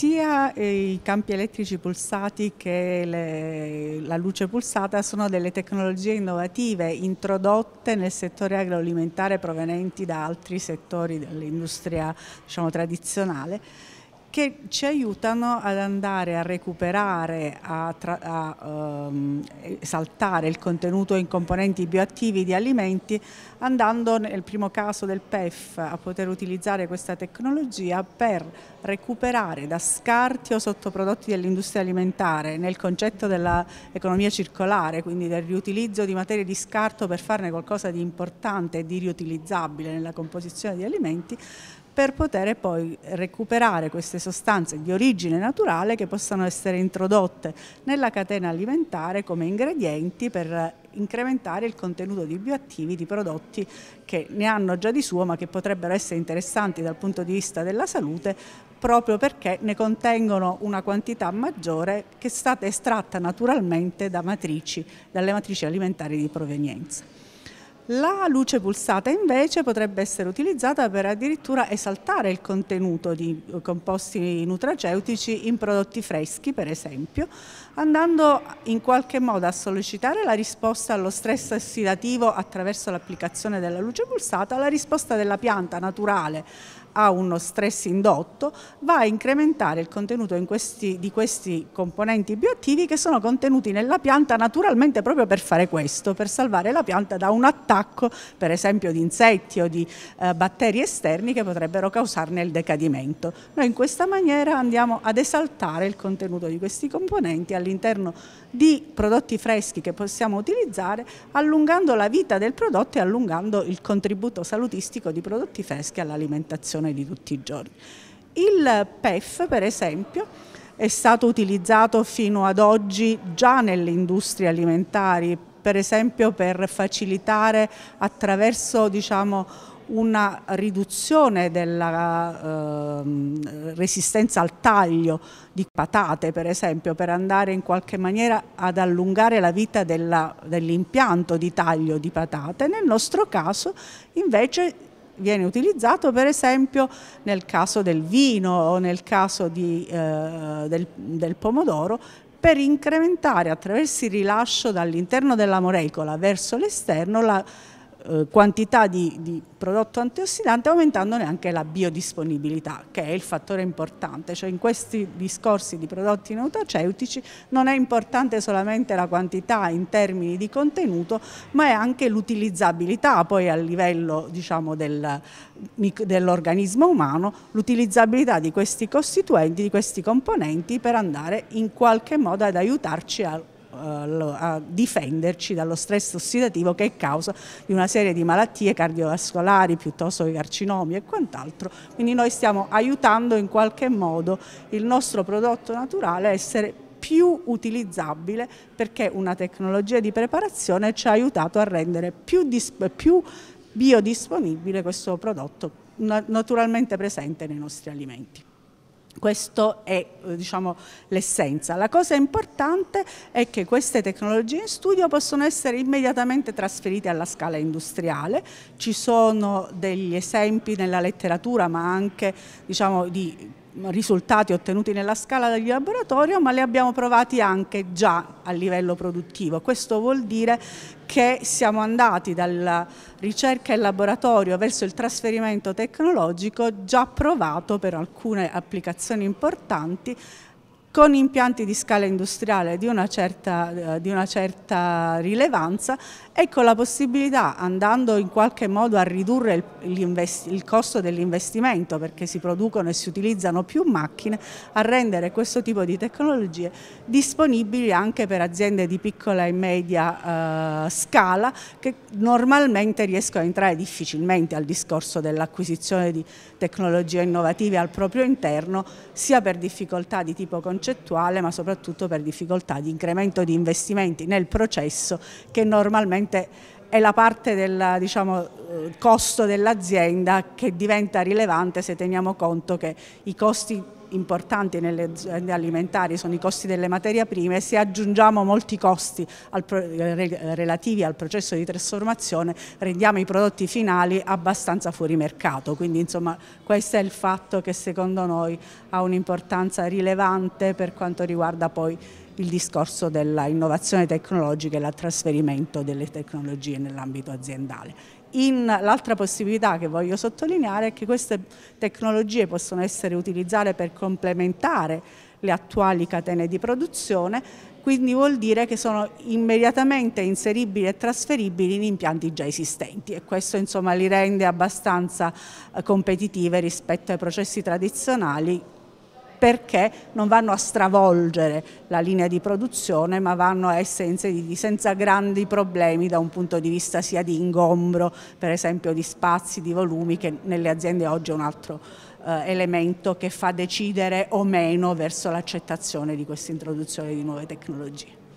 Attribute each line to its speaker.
Speaker 1: sia i campi elettrici pulsati che le, la luce pulsata sono delle tecnologie innovative introdotte nel settore agroalimentare provenienti da altri settori dell'industria diciamo, tradizionale che ci aiutano ad andare a recuperare, a, a um, ehm, saltare il contenuto in componenti bioattivi di alimenti, andando nel primo caso del PEF a poter utilizzare questa tecnologia per recuperare da scarti o sottoprodotti dell'industria alimentare nel concetto dell'economia circolare, quindi del riutilizzo di materie di scarto per farne qualcosa di importante e di riutilizzabile nella composizione di alimenti, per poter poi recuperare queste sostanze di origine naturale che possano essere introdotte nella catena alimentare come ingredienti per incrementare il contenuto di bioattivi di prodotti che ne hanno già di suo ma che potrebbero essere interessanti dal punto di vista della salute proprio perché ne contengono una quantità maggiore che è stata estratta naturalmente da matrici, dalle matrici alimentari di provenienza. La luce pulsata invece potrebbe essere utilizzata per addirittura esaltare il contenuto di eh, composti nutraceutici in prodotti freschi, per esempio, andando in qualche modo a sollecitare la risposta allo stress ossidativo attraverso l'applicazione della luce pulsata, la risposta della pianta naturale a uno stress indotto va a incrementare il contenuto in questi, di questi componenti bioattivi che sono contenuti nella pianta naturalmente proprio per fare questo, per salvare la pianta da un attacco attacco per esempio di insetti o di eh, batteri esterni che potrebbero causarne il decadimento. Noi in questa maniera andiamo ad esaltare il contenuto di questi componenti all'interno di prodotti freschi che possiamo utilizzare allungando la vita del prodotto e allungando il contributo salutistico di prodotti freschi all'alimentazione di tutti i giorni. Il PEF per esempio è stato utilizzato fino ad oggi già nelle industrie alimentari per esempio per facilitare attraverso diciamo, una riduzione della eh, resistenza al taglio di patate per esempio per andare in qualche maniera ad allungare la vita dell'impianto di taglio di patate. Nel nostro caso invece viene utilizzato per esempio nel caso del vino o nel caso di, eh, del, del pomodoro per incrementare attraverso il rilascio dall'interno della molecola verso l'esterno la eh, quantità di, di, prodotto antiossidante aumentandone anche la biodisponibilità, che è il fattore importante. Cioè in questi discorsi di prodotti nutraceutici non è importante solamente la quantità in termini di contenuto, ma è anche l'utilizzabilità poi a livello diciamo, del, dell'organismo umano, l'utilizzabilità di questi costituenti, di questi componenti per andare in qualche modo ad aiutarci a eh, a difenderci dallo stress ossidativo che è causa di una serie di malattie cardiovascolari piuttosto che carcinomi e quant'altro. Quindi noi stiamo aiutando in qualche modo il nostro prodotto naturale a essere più utilizzabile perché una tecnologia di preparazione ci ha aiutato a rendere più, più biodisponibile questo prodotto naturalmente presente nei nostri alimenti. Questo è eh, diciamo, l'essenza. La cosa importante è che queste tecnologie in studio possono essere immediatamente trasferite alla scala industriale. Ci sono degli esempi nella letteratura, ma anche diciamo, di Mm, risultati ottenuti nella scala di laboratorio, ma li abbiamo provati anche già a livello produttivo. Questo vuol dire che siamo andati dalla ricerca in laboratorio verso il trasferimento tecnologico già provato per alcune applicazioni importanti con impianti di scala industriale di una, certa, eh, di una, certa, rilevanza e con la possibilità, andando in qualche modo a ridurre il, il costo dell'investimento perché si producono e si utilizzano più macchine, a rendere questo tipo di tecnologie disponibili anche per aziende di piccola e media eh, scala che normalmente riescono a entrare difficilmente al discorso dell'acquisizione di tecnologie innovative al proprio interno, sia per difficoltà di tipo concettuale concettuale ma soprattutto per difficoltà di incremento di investimenti nel processo che normalmente è la parte del diciamo, eh, costo dell'azienda che diventa rilevante se teniamo conto che i costi importanti nelle aziende alimentari sono i costi delle materie prime e se aggiungiamo molti costi al relativi al processo di trasformazione rendiamo i prodotti finali abbastanza fuori mercato. Quindi insomma questo è il fatto che secondo noi ha un'importanza rilevante per quanto riguarda poi il discorso dell'innovazione tecnologica e il trasferimento delle tecnologie nell'ambito aziendale. L'altra possibilità che voglio sottolineare è che queste tecnologie possono essere utilizzate per complementare le attuali catene di produzione, quindi vuol dire che sono immediatamente inseribili e trasferibili in impianti già esistenti e questo insomma, li rende abbastanza eh, competitive rispetto ai processi tradizionali perché non vanno a stravolgere la linea di produzione ma vanno a essere inseriti senza grandi problemi da un punto di vista sia di ingombro, per esempio di spazi, di volumi che nelle aziende oggi è un altro eh, elemento che fa decidere o meno verso l'accettazione di questa introduzione di nuove tecnologie.